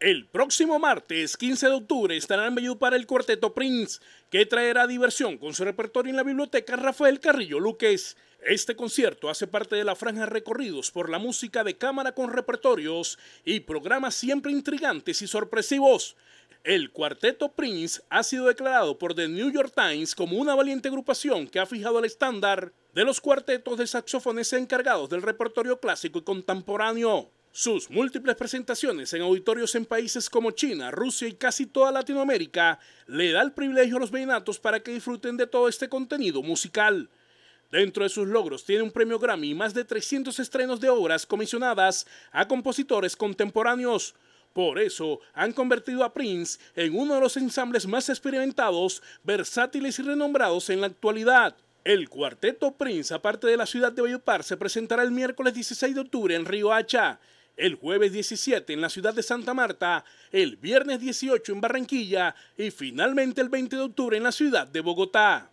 El próximo martes 15 de octubre estará en para el Cuarteto Prince, que traerá diversión con su repertorio en la biblioteca Rafael Carrillo Luquez. Este concierto hace parte de la franja recorridos por la música de cámara con repertorios y programas siempre intrigantes y sorpresivos. El Cuarteto Prince ha sido declarado por The New York Times como una valiente agrupación que ha fijado el estándar de los cuartetos de saxofones encargados del repertorio clásico y contemporáneo. Sus múltiples presentaciones en auditorios en países como China, Rusia y casi toda Latinoamérica le da el privilegio a los veinatos para que disfruten de todo este contenido musical. Dentro de sus logros tiene un premio Grammy y más de 300 estrenos de obras comisionadas a compositores contemporáneos. Por eso han convertido a Prince en uno de los ensambles más experimentados, versátiles y renombrados en la actualidad. El cuarteto Prince, aparte de la ciudad de Bayupar se presentará el miércoles 16 de octubre en Río Hacha el jueves 17 en la ciudad de Santa Marta, el viernes 18 en Barranquilla y finalmente el 20 de octubre en la ciudad de Bogotá.